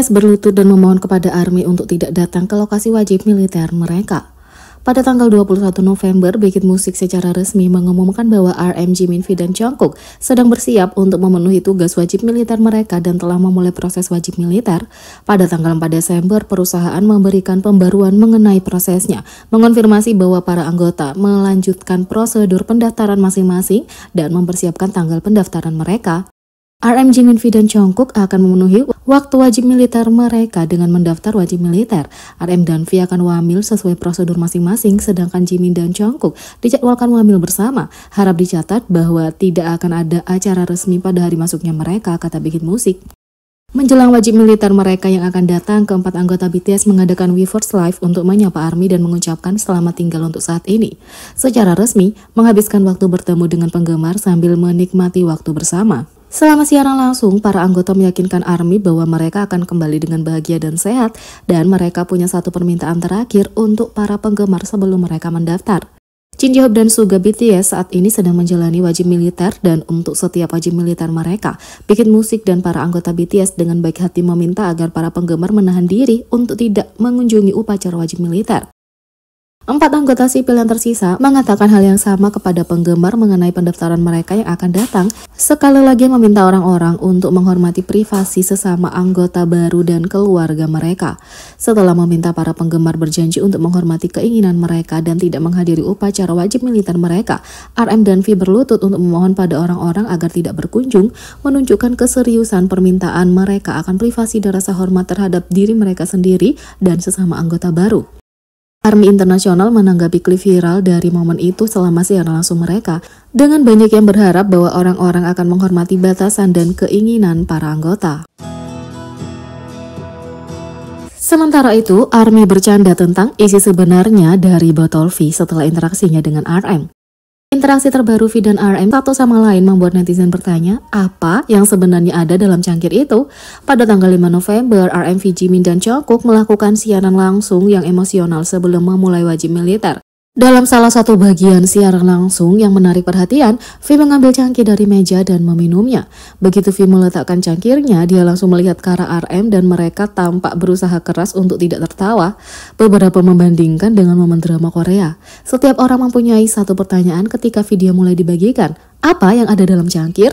Kes berlutut dan memohon kepada Army untuk tidak datang ke lokasi wajib militer mereka. Pada tanggal 21 November, Bikin Musik secara resmi mengumumkan bahwa RMG V, dan Jungkook sedang bersiap untuk memenuhi tugas wajib militer mereka dan telah memulai proses wajib militer. Pada tanggal 4 Desember, perusahaan memberikan pembaruan mengenai prosesnya, mengonfirmasi bahwa para anggota melanjutkan prosedur pendaftaran masing-masing dan mempersiapkan tanggal pendaftaran mereka. RM Jimin, V dan Jongkook akan memenuhi waktu wajib militer mereka dengan mendaftar wajib militer. RM dan V akan wamil sesuai prosedur masing-masing, sedangkan Jimin dan Jongkook dijadwalkan wamil bersama. Harap dicatat bahwa tidak akan ada acara resmi pada hari masuknya mereka, kata bikin musik. Menjelang wajib militer mereka yang akan datang, keempat anggota BTS mengadakan WeForce Live untuk menyapa ARMY dan mengucapkan selamat tinggal untuk saat ini. Secara resmi, menghabiskan waktu bertemu dengan penggemar sambil menikmati waktu bersama. Selama siaran langsung, para anggota meyakinkan ARMY bahwa mereka akan kembali dengan bahagia dan sehat, dan mereka punya satu permintaan terakhir untuk para penggemar sebelum mereka mendaftar. Jin Ji dan Suga BTS saat ini sedang menjalani wajib militer dan untuk setiap wajib militer mereka, bikin musik dan para anggota BTS dengan baik hati meminta agar para penggemar menahan diri untuk tidak mengunjungi upacara wajib militer. Empat anggota sipil yang tersisa mengatakan hal yang sama kepada penggemar mengenai pendaftaran mereka yang akan datang, sekali lagi meminta orang-orang untuk menghormati privasi sesama anggota baru dan keluarga mereka. Setelah meminta para penggemar berjanji untuk menghormati keinginan mereka dan tidak menghadiri upacara wajib militer mereka, RM dan V berlutut untuk memohon pada orang-orang agar tidak berkunjung, menunjukkan keseriusan permintaan mereka akan privasi dan rasa hormat terhadap diri mereka sendiri dan sesama anggota baru. Army Internasional menanggapi klip viral dari momen itu selama siaran langsung mereka dengan banyak yang berharap bahwa orang-orang akan menghormati batasan dan keinginan para anggota. Sementara itu, Army bercanda tentang isi sebenarnya dari botol setelah interaksinya dengan RM. Interaksi terbaru V dan RM satu sama lain membuat netizen bertanya, apa yang sebenarnya ada dalam cangkir itu? Pada tanggal 5 November, RM, V, Jimin, dan Jungkook melakukan siaran langsung yang emosional sebelum memulai wajib militer. Dalam salah satu bagian siaran langsung yang menarik perhatian, V mengambil cangkir dari meja dan meminumnya. Begitu V meletakkan cangkirnya, dia langsung melihat ke arah RM dan mereka tampak berusaha keras untuk tidak tertawa. Beberapa membandingkan dengan momen drama Korea. Setiap orang mempunyai satu pertanyaan ketika video mulai dibagikan. Apa yang ada dalam cangkir?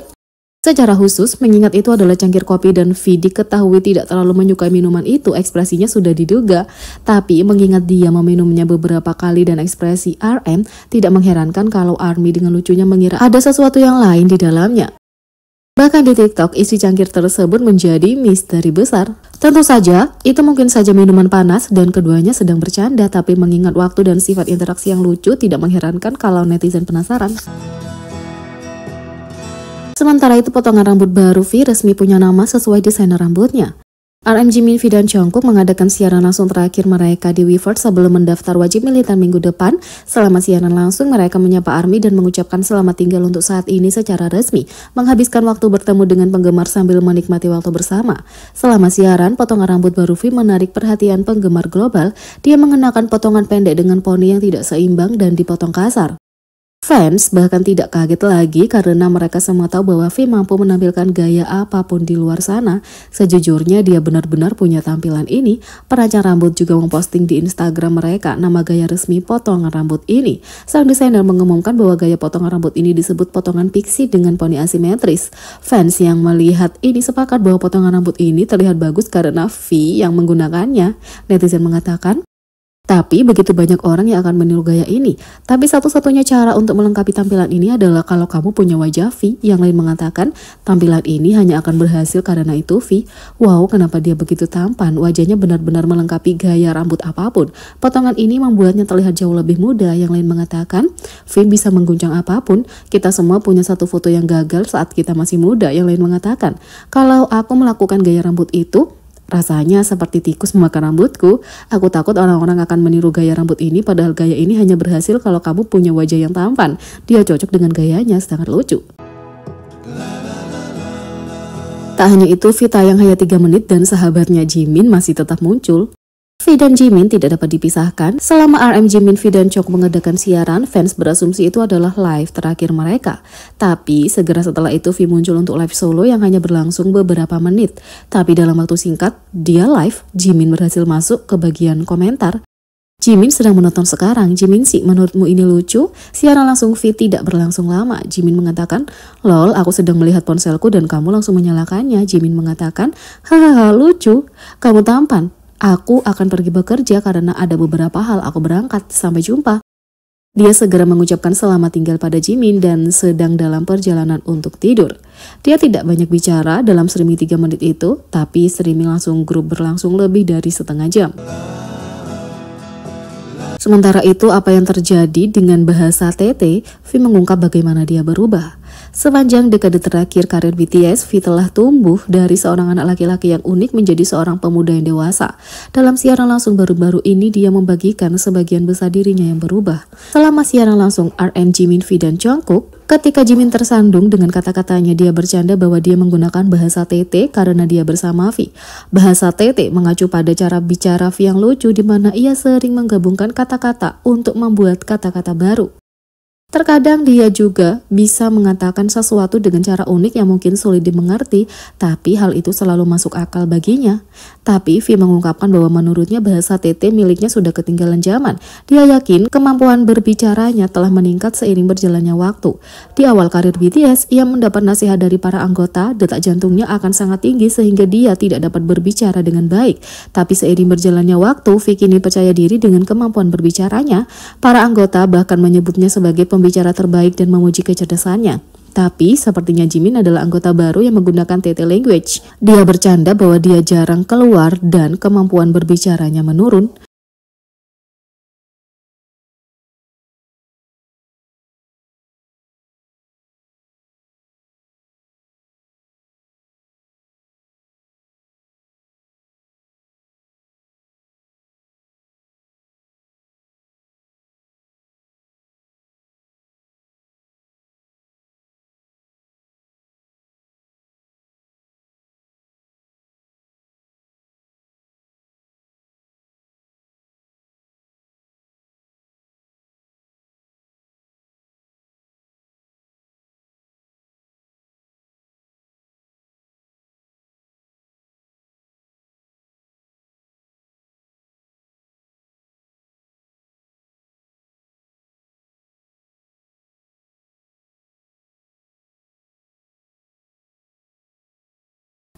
Secara khusus, mengingat itu adalah cangkir kopi dan V diketahui tidak terlalu menyukai minuman itu, ekspresinya sudah diduga. Tapi mengingat dia meminumnya beberapa kali dan ekspresi RM, tidak mengherankan kalau Army dengan lucunya mengira ada sesuatu yang lain di dalamnya. Bahkan di TikTok, isi cangkir tersebut menjadi misteri besar. Tentu saja, itu mungkin saja minuman panas dan keduanya sedang bercanda, tapi mengingat waktu dan sifat interaksi yang lucu, tidak mengherankan kalau netizen penasaran. Sementara itu potongan rambut baru V resmi punya nama sesuai desainer rambutnya. Jimin Minvi dan Jongkook mengadakan siaran langsung terakhir mereka di Weverse sebelum mendaftar wajib militer minggu depan. Selama siaran langsung, mereka menyapa ARMY dan mengucapkan selamat tinggal untuk saat ini secara resmi, menghabiskan waktu bertemu dengan penggemar sambil menikmati waktu bersama. Selama siaran, potongan rambut baru V menarik perhatian penggemar global. Dia mengenakan potongan pendek dengan poni yang tidak seimbang dan dipotong kasar. Fans bahkan tidak kaget lagi karena mereka semua tahu bahwa V mampu menampilkan gaya apapun di luar sana. Sejujurnya dia benar-benar punya tampilan ini. Perancang rambut juga memposting di Instagram mereka nama gaya resmi potongan rambut ini. Sang desainer mengumumkan bahwa gaya potongan rambut ini disebut potongan pixie dengan poni asimetris. Fans yang melihat ini sepakat bahwa potongan rambut ini terlihat bagus karena V yang menggunakannya. Netizen mengatakan, tapi begitu banyak orang yang akan meniru gaya ini. Tapi satu-satunya cara untuk melengkapi tampilan ini adalah kalau kamu punya wajah V, yang lain mengatakan tampilan ini hanya akan berhasil karena itu V. Wow, kenapa dia begitu tampan? Wajahnya benar-benar melengkapi gaya rambut apapun. Potongan ini membuatnya terlihat jauh lebih muda. Yang lain mengatakan V bisa mengguncang apapun. Kita semua punya satu foto yang gagal saat kita masih muda. Yang lain mengatakan kalau aku melakukan gaya rambut itu, Rasanya seperti tikus memakan rambutku. Aku takut orang-orang akan meniru gaya rambut ini padahal gaya ini hanya berhasil kalau kamu punya wajah yang tampan. Dia cocok dengan gayanya, sangat lucu. Tak hanya itu, Vita yang hanya 3 menit dan sahabatnya Jimin masih tetap muncul. V dan Jimin tidak dapat dipisahkan. Selama RM Jimin, V dan Chok mengadakan siaran, fans berasumsi itu adalah live terakhir mereka. Tapi segera setelah itu V muncul untuk live solo yang hanya berlangsung beberapa menit. Tapi dalam waktu singkat, dia live, Jimin berhasil masuk ke bagian komentar. Jimin sedang menonton sekarang. Jimin sih, menurutmu ini lucu? Siaran langsung V tidak berlangsung lama. Jimin mengatakan, lol, aku sedang melihat ponselku dan kamu langsung menyalakannya. Jimin mengatakan, hahaha, lucu, kamu tampan. Aku akan pergi bekerja karena ada beberapa hal aku berangkat. Sampai jumpa. Dia segera mengucapkan selamat tinggal pada Jimin dan sedang dalam perjalanan untuk tidur. Dia tidak banyak bicara dalam streaming 3 menit itu, tapi streaming langsung grup berlangsung lebih dari setengah jam. Sementara itu, apa yang terjadi dengan bahasa TT, V mengungkap bagaimana dia berubah. Sepanjang dekade terakhir karir BTS, V telah tumbuh dari seorang anak laki-laki yang unik menjadi seorang pemuda yang dewasa. Dalam siaran langsung baru-baru ini, dia membagikan sebagian besar dirinya yang berubah. Selama siaran langsung, RM Jimin, V, dan Jungkook Ketika Jimin tersandung dengan kata-katanya, dia bercanda bahwa dia menggunakan bahasa TT karena dia bersama V. Bahasa TT mengacu pada cara bicara V yang lucu di mana ia sering menggabungkan kata-kata untuk membuat kata-kata baru. Terkadang dia juga bisa mengatakan sesuatu dengan cara unik yang mungkin sulit dimengerti, tapi hal itu selalu masuk akal baginya. Tapi V mengungkapkan bahwa menurutnya bahasa TT miliknya sudah ketinggalan zaman. Dia yakin kemampuan berbicaranya telah meningkat seiring berjalannya waktu. Di awal karir BTS, ia mendapat nasihat dari para anggota, detak jantungnya akan sangat tinggi sehingga dia tidak dapat berbicara dengan baik. Tapi seiring berjalannya waktu, V kini percaya diri dengan kemampuan berbicaranya. Para anggota bahkan menyebutnya sebagai pembicara terbaik dan memuji kecerdasannya. Tapi sepertinya Jimin adalah anggota baru yang menggunakan TT language. Dia bercanda bahwa dia jarang keluar dan kemampuan berbicaranya menurun.